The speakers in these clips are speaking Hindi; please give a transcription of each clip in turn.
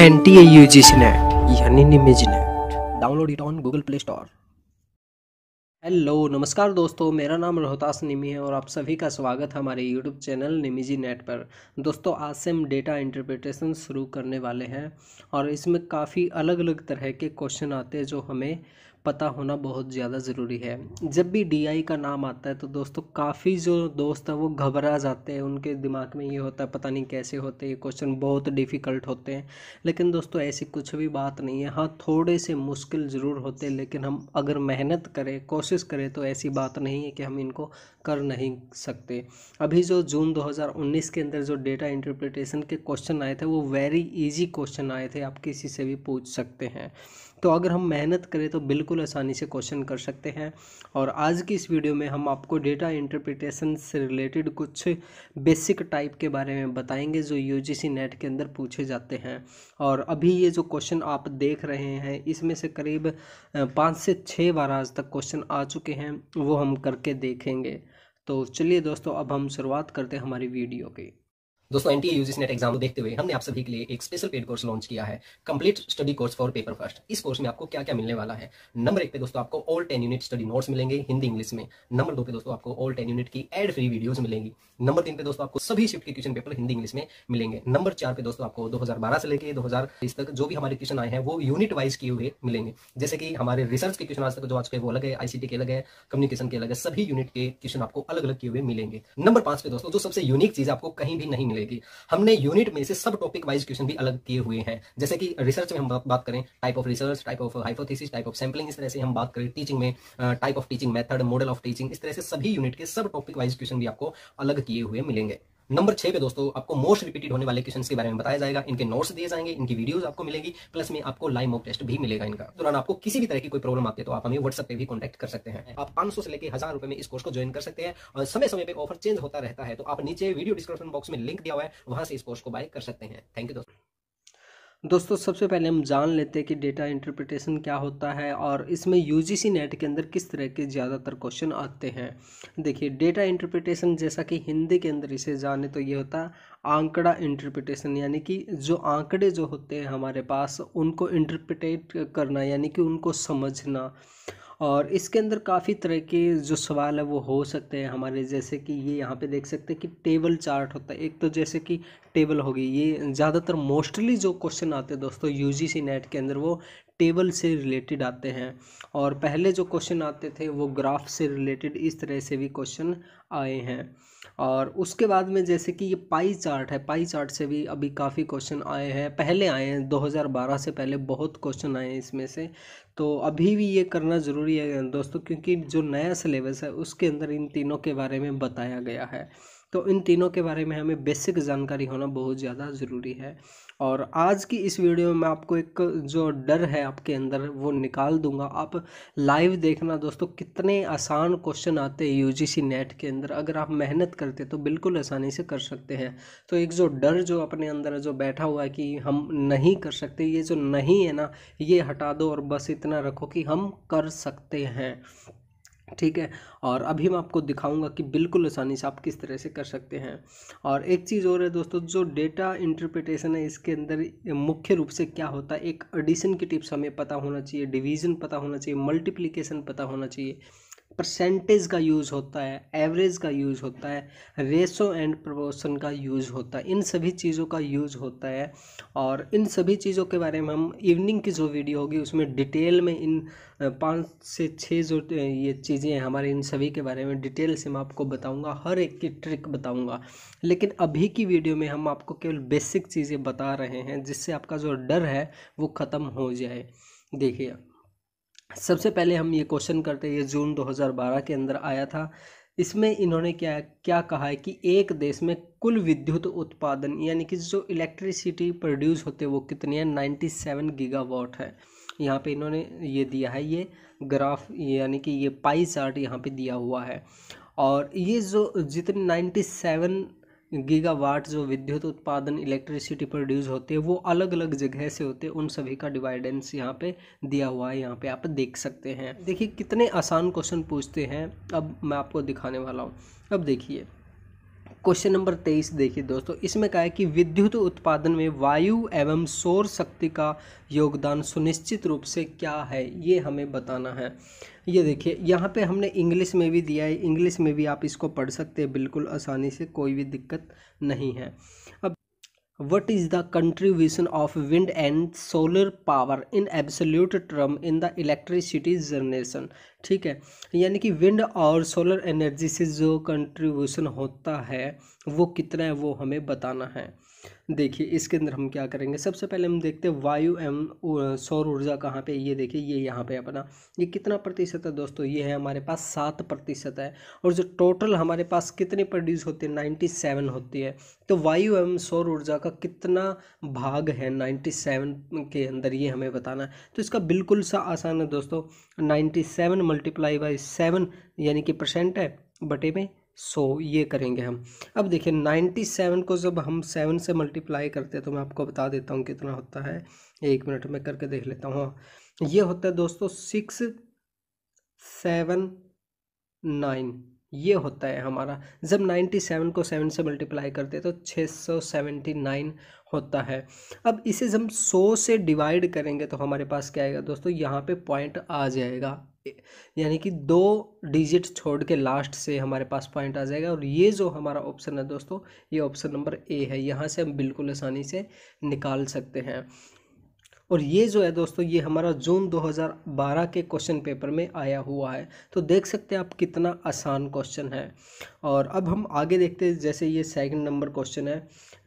एंटी एयूजिसनेट यानी निमेजिनेट download it on Google play store hello नमस्कार दोस्तों मेरा नाम रोहतास निमी है और आप सभी का स्वागत है हमारे यूट्यूब चैनल निमीजी नेट पर दोस्तों आज से हम डेटा इंटरप्रिटेशन शुरू करने वाले हैं और इसमें काफ़ी अलग अलग तरह के क्वेश्चन आते हैं जो हमें पता होना बहुत ज़्यादा ज़रूरी है जब भी डी का नाम आता है तो दोस्तों काफ़ी जो दोस्त हैं वो घबरा जाते हैं उनके दिमाग में ये होता है पता नहीं कैसे होते ये क्वेश्चन बहुत डिफ़िकल्ट होते हैं लेकिन दोस्तों ऐसी कुछ भी बात नहीं है हाँ थोड़े से मुश्किल ज़रूर होते हैं लेकिन हम अगर मेहनत करें कोशिश करें तो ऐसी बात नहीं है कि हम इनको कर नहीं सकते अभी जो जून दो के अंदर जो डेटा इंटरप्रिटेशन के क्वेश्चन आए थे वो वेरी ईजी क्वेश्चन आए थे आप किसी से भी पूछ सकते हैं तो अगर हम मेहनत करें तो बिल्कुल आसानी से क्वेश्चन कर सकते हैं और आज की इस वीडियो में हम आपको डेटा इंटरप्रिटेशन से रिलेटेड कुछ बेसिक टाइप के बारे में बताएंगे जो यू नेट के अंदर पूछे जाते हैं और अभी ये जो क्वेश्चन आप देख रहे हैं इसमें से करीब पाँच से छः बार आज तक क्वेश्चन आ चुके हैं वो हम करके देखेंगे तो चलिए दोस्तों अब हम शुरुआत करते हैं हमारी वीडियो की दोस्तों एनटीए यूजीस नेट एग्जाम देखते हुए हमने आप सभी के लिए एक स्पेशल पेड कोर्स लॉन्च किया है complete study course for paper first इस कोर्स में आपको क्या क्या मिलने वाला है नंबर एक पे दोस्तों आपको all ten unit study notes मिलेंगे हिंदी इंग्लिश में नंबर दो पे दोस्तों आपको ऑल टेन यूनिट की एड फ्री वीडियोज मिलेंगी नंबर तीन पे दोस्तों आपको सभी शिफ्ट के क्वेश्चन पेपर हिंदी इंग्लिश में मिलेंगे नंबर चार पे दोस्तों आपको दो से लेकर दो तक जो भी हमारे क्वेश्चन आए हैं वो यूनिट वाइज किए हुए मिलेंगे जैसे कि हमारे रिसर्च के क्वेश्चन आज तक जो आज के वो अलग है आईसीटी के अलग है कम्युनिकेशन के अलग है सभी यूनिट के क्वेश्चन आपको अलग अलग किए हुए मिलेंगे नंबर पांच पे दोस्तों जो सबसे यूनिक चीज आपको कहीं भी नहीं मिलेगी मिलेगी हमने यूनिट में से सब टॉपिक वाइज क्वेश्चन भी अलग किए हुए हैं जैसे कि रिसर्च में हम बात करें type of research type of hypothesis type of sampling इस तरह से हम बात करें टीचिंग में type of teaching method model of teaching इस तरह से सभी यूनिट के सब टॉपिक वाइज क्वेश्चन भी आपको अलग किए हुए मिलेंगे नंबर छह पे दोस्तों आपको मोस्ट रिपीटेड होने वाले क्वेश्चन के बारे में बताया जाएगा इनके नोट्स दिए जाएंगे इनकी वीडियोज आपको मिलेगी प्लस में आपको लाइव मॉक टेस्ट भी मिलेगा इनका दौरान तो आपको किसी भी तरह की कोई प्रॉब्लम आती है तो आप हमें व्हाट्सएप पे भी कॉन्टेक्ट कर सकते हैं आप पांच से लेकर हजार रुपए में इस कोर्स को ज्वाइन कर सकते हैं और समय समय पर ऑफर चेंज होता रहता है तो आप नीचे वीडियो डिस्क्रिप्शन बॉक्स में लिंक दिया हुआ है वहां से इस कोर्स को बाय कर सकते हैं थैंक यू दोस्तों दोस्तों सबसे पहले हम जान लेते हैं कि डेटा इंटरप्रिटेशन क्या होता है और इसमें यूजीसी नेट के अंदर किस तरह के ज़्यादातर क्वेश्चन आते हैं देखिए डेटा इंटरप्रिटेशन जैसा कि हिंदी के अंदर इसे जाने तो ये होता है आंकड़ा इंटरप्रिटेशन यानी कि जो आंकड़े जो होते हैं हमारे पास उनको इंटरप्रिटेट करना यानी कि उनको समझना और इसके अंदर काफ़ी तरह के जो सवाल है वो हो सकते हैं हमारे जैसे कि ये यहाँ पे देख सकते हैं कि टेबल चार्ट होता है एक तो जैसे कि टेबल होगी ये ज़्यादातर मोस्टली जो क्वेश्चन आते हैं दोस्तों यूजीसी नेट के अंदर वो टेबल से रिलेटेड आते हैं और पहले जो क्वेश्चन आते थे वो ग्राफ से रिलेटेड इस तरह से भी क्वेश्चन आए हैं और उसके बाद में जैसे कि ये पाई चार्ट है पाई चार्ट से भी अभी काफ़ी क्वेश्चन आए हैं पहले आए हैं 2012 से पहले बहुत क्वेश्चन आए हैं इसमें से तो अभी भी ये करना ज़रूरी है दोस्तों क्योंकि जो नया सिलेबस है उसके अंदर इन तीनों के बारे में बताया गया है तो इन तीनों के बारे में हमें बेसिक जानकारी होना बहुत ज़्यादा ज़रूरी है और आज की इस वीडियो में मैं आपको एक जो डर है आपके अंदर वो निकाल दूंगा आप लाइव देखना दोस्तों कितने आसान क्वेश्चन आते हैं यूजीसी नेट के अंदर अगर आप मेहनत करते तो बिल्कुल आसानी से कर सकते हैं तो एक जो डर जो अपने अंदर जो बैठा हुआ है कि हम नहीं कर सकते ये जो नहीं है ना ये हटा दो और बस इतना रखो कि हम कर सकते हैं ठीक है और अभी मैं आपको दिखाऊंगा कि बिल्कुल आसानी से आप किस तरह से कर सकते हैं और एक चीज़ और है दोस्तों जो डेटा इंटरप्रिटेशन है इसके अंदर मुख्य रूप से क्या होता है एक एडिशन की टिप्स हमें पता होना चाहिए डिवीज़न पता होना चाहिए मल्टीप्लिकेशन पता होना चाहिए परसेंटेज का यूज़ होता है एवरेज का यूज़ होता है रेसो एंड प्रोपोर्शन का यूज़ होता है इन सभी चीज़ों का यूज़ होता है और इन सभी चीज़ों के बारे में हम इवनिंग की जो वीडियो होगी उसमें डिटेल में इन पाँच से छः जो ये चीज़ें हैं हमारे इन सभी के बारे में डिटेल से मैं आपको बताऊँगा हर एक की ट्रिक बताऊँगा लेकिन अभी की वीडियो में हम आपको केवल बेसिक चीज़ें बता रहे हैं जिससे आपका जो डर है वो ख़त्म हो जाए देखिए सबसे पहले हम ये क्वेश्चन करते हैं ये जून 2012 के अंदर आया था इसमें इन्होंने क्या क्या कहा है कि एक देश में कुल विद्युत उत्पादन यानी कि जो इलेक्ट्रिसिटी प्रोड्यूस होते हैं वो कितनी है 97 गीगावाट है यहाँ पे इन्होंने ये दिया है ये ग्राफ यानी कि ये पाई चार्ट यहाँ पे दिया हुआ है और ये जो जितने 97 गीगावाट जो विद्युत उत्पादन इलेक्ट्रिसिटी प्रोड्यूस होते हैं वो अलग अलग जगह से होते हैं उन सभी का डिवाइडेंस यहाँ पे दिया हुआ है यहाँ पे आप देख सकते हैं देखिए कितने आसान क्वेश्चन पूछते हैं अब मैं आपको दिखाने वाला हूँ अब देखिए क्वेश्चन नंबर तेईस देखिए दोस्तों इसमें कहा है कि विद्युत उत्पादन में वायु एवं सौर शक्ति का योगदान सुनिश्चित रूप से क्या है ये हमें बताना है ये देखिए यहाँ पे हमने इंग्लिश में भी दिया है इंग्लिश में भी आप इसको पढ़ सकते हैं बिल्कुल आसानी से कोई भी दिक्कत नहीं है अब what is the contribution of wind and solar power in absolute term in the electricity generation ठीक है यानी कि विंड और सोलर एनर्जी से जो कंट्रीब्यूशन होता है वो कितना है वो हमें बताना है देखिए इसके अंदर हम क्या करेंगे सबसे पहले हम देखते हैं वायु एवं सौर ऊर्जा कहाँ पे ये देखिए ये यहाँ पे अपना ये कितना प्रतिशत है दोस्तों ये है हमारे पास सात प्रतिशत है और जो टोटल हमारे पास कितनी प्रोड्यूस होती है नाइन्टी सेवन होती है तो वायु एवं सौर ऊर्जा का कितना भाग है नाइन्टी सेवन के अंदर ये हमें बताना है तो इसका बिल्कुल सा आसान है दोस्तों ninety seven multiply by seven यानी कि परसेंट है बटे में सो so, ये करेंगे हम अब देखिए 97 को जब हम 7 से मल्टीप्लाई करते हैं तो मैं आपको बता देता हूँ कितना होता है एक मिनट में करके देख लेता हूँ हाँ। ये होता है दोस्तों सिक्स सेवन नाइन ये होता है हमारा जब 97 को 7 से मल्टीप्लाई करते हैं तो 679 होता है अब इसे जब 100 से डिवाइड करेंगे तो हमारे पास क्या आएगा दोस्तों यहाँ पे पॉइंट आ जाएगा यानी कि दो डिजिट छोड़ के लास्ट से हमारे पास पॉइंट आ जाएगा और ये जो हमारा ऑप्शन है दोस्तों ये ऑप्शन नंबर ए है यहाँ से हम बिल्कुल आसानी से निकाल सकते हैं और ये जो है दोस्तों ये हमारा जून 2012 के क्वेश्चन पेपर में आया हुआ है तो देख सकते हैं आप कितना आसान क्वेश्चन है और अब हम आगे देखते हैं जैसे ये सेकंड नंबर क्वेश्चन है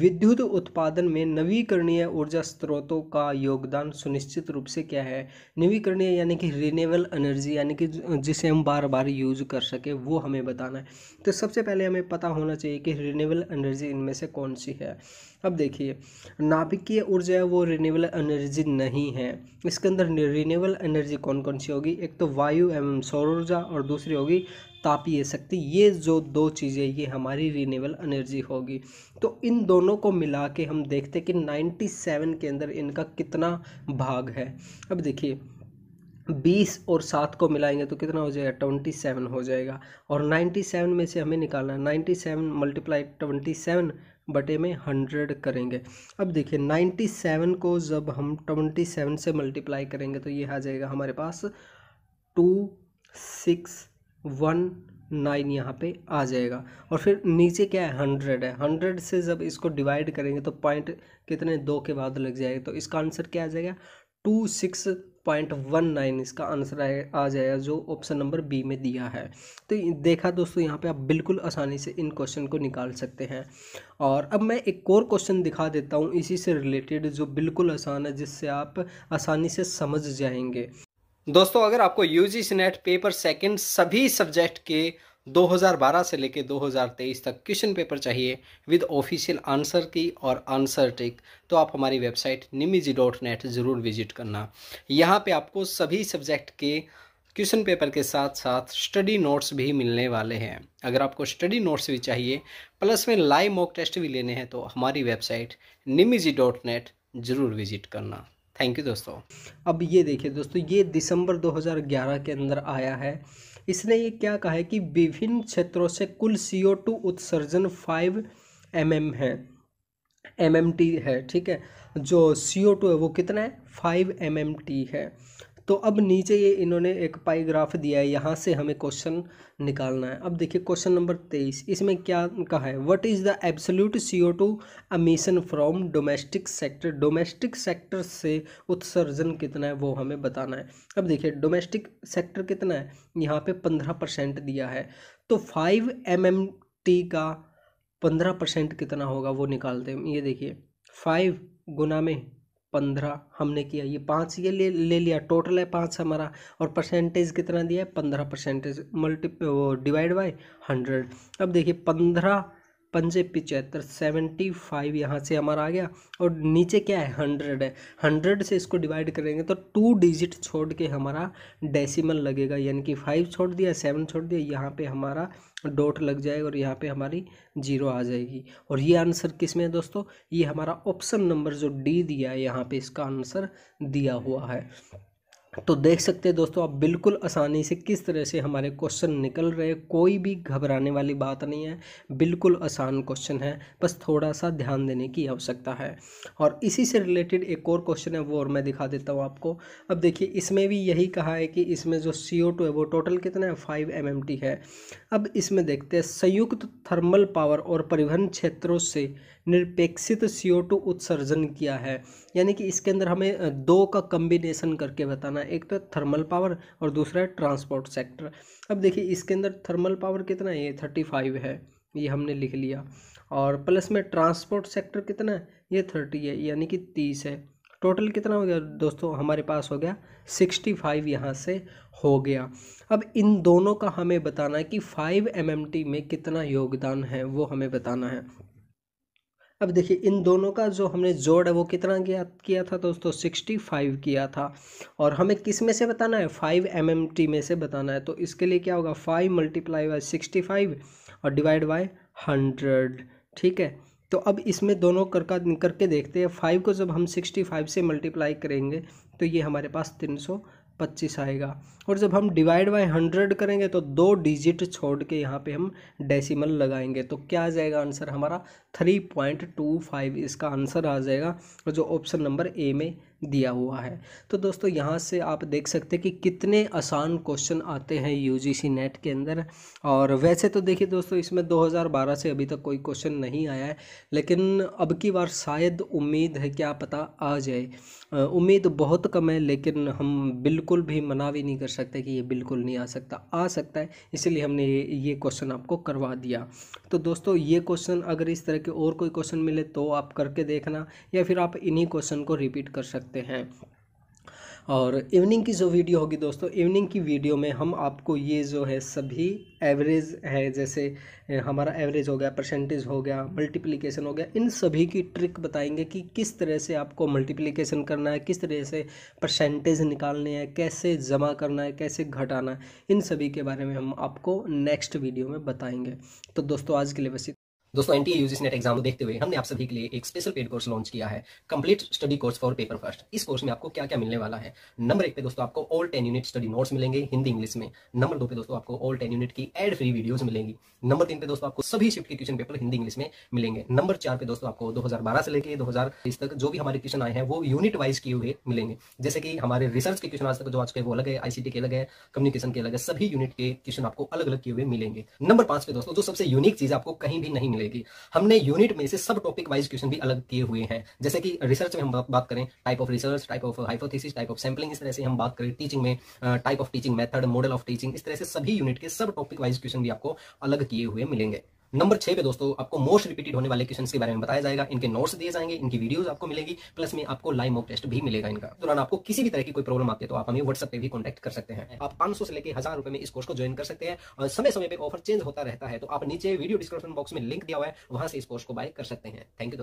विद्युत उत्पादन में नवीकरणीय ऊर्जा स्रोतों का योगदान सुनिश्चित रूप से क्या है नवीकरणीय यानी कि रिनेबल एनर्जी यानी कि जिसे हम बार बार यूज कर सके वो हमें बताना है तो सबसे पहले हमें पता होना चाहिए कि रिनेबल एनर्जी इनमें से कौन सी है अब देखिए नाभिकीय ऊर्जा है वो रिन्यूएबल एनर्जी नहीं है इसके अंदर रिन्यूएबल एनर्जी कौन कौन सी होगी एक तो वायु एवं सौर ऊर्जा और दूसरी होगी तापीय शक्ति ये जो दो चीज़ें ये हमारी रिन्यूएबल एनर्जी होगी तो इन दोनों को मिला के हम देखते कि 97 के अंदर इनका कितना भाग है अब देखिए बीस और सात को मिलाएंगे तो कितना हो जाएगा ट्वेंटी सेवन हो जाएगा और नाइन्टी सेवन में से हमें निकालना है ninety seven multiply twenty seven बटे में हंड्रेड करेंगे अब देखिए नाइन्टी सेवन को जब हम ट्वेंटी सेवन से मल्टीप्लाई करेंगे तो ये आ जाएगा हमारे पास टू सिक्स वन नाइन यहाँ पे आ जाएगा और फिर नीचे क्या है हंड्रेड है हंड्रेड से जब इसको डिवाइड करेंगे तो पॉइंट कितने दो के बाद लग जाएगा तो इसका आंसर क्या आ जाएगा two six point one nine इसका आंसर आ जाएगा जो ऑप्शन नंबर बी में दिया है तो देखा दोस्तों यहाँ पे आप बिल्कुल आसानी से इन क्वेश्चन को निकाल सकते हैं और अब मैं एक और क्वेश्चन दिखा देता हूँ इसी से रिलेटेड जो बिल्कुल आसान है जिससे आप आसानी से समझ जाएंगे दोस्तों अगर आपको U G net paper second सभी सब्जेक्ट के 2012 से लेकर 2023 तक क्वेश्चन पेपर चाहिए विद ऑफिशियल आंसर की और आंसर टिक तो आप हमारी वेबसाइट निमिजी डॉट नेट ज़रूर विजिट करना यहाँ पे आपको सभी सब्जेक्ट के क्वेश्चन पेपर के साथ साथ स्टडी नोट्स भी मिलने वाले हैं अगर आपको स्टडी नोट्स भी चाहिए प्लस में लाइव मॉक टेस्ट भी लेने हैं तो हमारी वेबसाइट निमिजी डॉट नेट ज़रूर विजिट करना थैंक यू दोस्तों अब ये देखिए दोस्तों ये दिसंबर 2011 के अंदर आया है इसने ये क्या कहा है कि विभिन्न क्षेत्रों से कुल सी उत्सर्जन फाइव एम mm है एम टी है ठीक है जो सी है वो कितना है फाइव एम mm है तो अब नीचे ये इन्होंने एक पाईग्राफ दिया है यहाँ से हमें क्वेश्चन निकालना है अब देखिए क्वेश्चन नंबर तेईस इसमें क्या कहा है what is the absolute CO two emission from domestic sector domestic sector से उत्सर्जन कितना है वो हमें बताना है अब देखिए डोमेस्टिक सेक्टर कितना है यहाँ पे पंद्रह परसेंट दिया है तो फाइव एम एम टी का पंद्रह परसेंट कितना होगा वो निकालते हैं ये देखिए फाइव गुना में पंद्रह हमने किया ये पाँच ये ले ले लिया टोटल है पाँच हमारा और परसेंटेज कितना दिया है पंद्रह percentage multi divide by hundred अब देखिए पंद्रह पंजे पिचहत्तर सेवेंटी फाइव यहाँ से हमारा आ गया और नीचे क्या है हंड्रेड है हंड्रेड से इसको डिवाइड करेंगे तो टू डिजिट छोड़ के हमारा डेसिमल लगेगा यानी कि फाइव छोड़ दिया सेवन छोड़ दिया यहाँ पे हमारा डॉट लग जाएगा और यहाँ पे हमारी जीरो आ जाएगी और ये आंसर किस में है दोस्तों ये हमारा ऑप्शन नंबर जो डी दिया है यहाँ पर इसका आंसर दिया हुआ है तो देख सकते हैं दोस्तों आप बिल्कुल आसानी से किस तरह से हमारे क्वेश्चन निकल रहे कोई भी घबराने वाली बात नहीं है बिल्कुल आसान क्वेश्चन है बस थोड़ा सा ध्यान देने की आवश्यकता है और इसी से रिलेटेड एक और क्वेश्चन है वो और मैं दिखा देता हूँ आपको अब देखिए इसमें भी यही कहा है कि इसमें जो सी ओ टू है वो टोटल कितना है फाइव एम एम टी है अब इसमें देखते हैं संयुक्त थर्मल पावर और परिवहन क्षेत्रों से निरपेक्षित सी ओ टू उत्सर्जन किया है यानी कि इसके अंदर हमें दो का कम्बिनेसन करके बताना है एक तो थर्मल पावर और दूसरा है ट्रांसपोर्ट सेक्टर अब देखिए इसके अंदर थर्मल पावर कितना है ये थर्टी फाइव है ये हमने लिख लिया और प्लस में ट्रांसपोर्ट सेक्टर कितना है ये थर्टी है यानी कि तीस है टोटल कितना हो गया दोस्तों हमारे पास हो गया सिक्सटी फाइव यहाँ से हो गया अब इन दोनों का हमें बताना है कि फाइव एम में कितना योगदान है वो हमें बताना है अब देखिए इन दोनों का जो हमने जोड़ है वो कितना किया किया था दोस्तों सिक्सटी फाइव किया था और हमें किस में से बताना है फाइव एम एम टी में से बताना है तो इसके लिए क्या होगा five multiply by sixty five और डिवाइड बाय हंड्रेड ठीक है तो अब इसमें दोनों करका करके देखते हैं फाइव को जब हम सिक्सटी फाइव से मल्टीप्लाई करेंगे तो ये हमारे पास तीन सौ पच्चीस आएगा और जब हम डिवाइड बाय हंड्रेड करेंगे तो दो डिजिट छोड़ के यहाँ पे हम डेसिमल लगाएंगे तो क्या आ जाएगा आंसर हमारा थ्री पॉइंट टू फाइव इसका आंसर आ जाएगा जो ऑप्शन नंबर ए में दिया हुआ है तो दोस्तों यहाँ से आप देख सकते हैं कि कितने आसान क्वेश्चन आते हैं यूजीसी नेट के अंदर और वैसे तो देखिए दोस्तों इसमें 2012 से अभी तक कोई क्वेश्चन नहीं आया है लेकिन अब की बार शायद उम्मीद है क्या पता आ जाए उम्मीद बहुत कम है लेकिन हम बिल्कुल भी मना भी नहीं कर सकते कि ये बिल्कुल नहीं आ सकता आ सकता है इसीलिए हमने ये ये क्वेश्चन आपको करवा दिया तो दोस्तों ये क्वेश्चन अगर इस तरह के और कोई क्वेश्चन मिले तो आप करके देखना या फिर आप इन्हीं क्वेश्चन को रिपीट कर सकते सकते हैं और इवनिंग की जो वीडियो होगी दोस्तों इवनिंग की वीडियो में हम आपको ये जो है सभी एवरेज है जैसे हमारा एवरेज हो गया परसेंटेज हो गया मल्टीप्लिकेशन हो गया इन सभी की ट्रिक बताएंगे कि किस तरह से आपको मल्टीप्लिकेशन करना है किस तरह से परसेंटेज निकालने हैं कैसे जमा करना है कैसे घटाना है इन सभी के बारे में हम आपको नेक्स्ट वीडियो में बताएंगे तो दोस्तों आज के लिए बस दोस्तों एनटीए यूजीस नेट एग्जाम देखते हुए हमने आप सभी के लिए एक स्पेशल पेड कोर्स लॉन्च किया है complete study course for paper first इस कोर्स में आपको क्या क्या मिलने वाला है नंबर एक पे दोस्तों आपको all ten unit study notes मिलेंगे हिंदी इंग्लिश में नंबर दो पे दोस्तों आपको ऑल टेन यूनिट की एड फ्री वीडियोज मिलेंगी नंबर तीन पे दोस्तों आपको सभी शिफ्ट के क्वेश्चन पेपर हिंदी इंग्लिश में मिलेंगे नंबर चार पे दोस्तों आपको दो से लेकर दो तक जो भी हमारे क्वेश्चन आए हैं वो यूनिट वाइज किए हुए मिलेंगे जैसे कि हमारे रिसर्च के क्वेश्चन आज तक जो आज के वो अलग है आईसीटी के अलग है कम्युनिकेशन के अलग है सभी यूनिट के क्वेश्चन आपको अलग अलग किए हुए मिलेंगे नंबर पांच पे दोस्तों जो सबसे यूनिक चीज आपको कहीं भी नहीं मिलेगी लगेगी हमने यूनिट में से सब टॉपिक वाइज क्वेश्चन भी अलग किए हुए हैं जैसे कि रिसर्च में हम बात करें type of research type of hypothesis type of sampling इस तरह से हम बात करें टीचिंग में type of teaching method model of teaching इस तरह से सभी यूनिट के सब टॉपिक वाइज क्वेश्चन भी आपको अलग किए हुए मिलेंगे नंबर छह पे दोस्तों आपको मोस्ट रिपीटेड होने वाले क्वेश्चन के बारे में बताया जाएगा इनके नोट्स दिए जाएंगे इनकी वीडियोस आपको मिलेगी प्लस में आपको लाइव मॉक टेस्ट भी मिलेगा इनका दौरान तो आपको किसी भी तरह की कोई प्रॉब्लम आती है तो आप हमें व्हाट्सएप पे भी कॉन्टेक्ट कर सकते हैं आप पांच से लेकर हजार रुपए में इस कोर्स को ज्वाइन कर सकते हैं और समय समय पर ऑफर चेंज होता रहता है तो आप नीचे वीडियो डिस्क्रिप्शन बॉक्स में लिंक दिया हुआ है वहां से इस कोर्स को बाय कर सकते हैं थैंक यू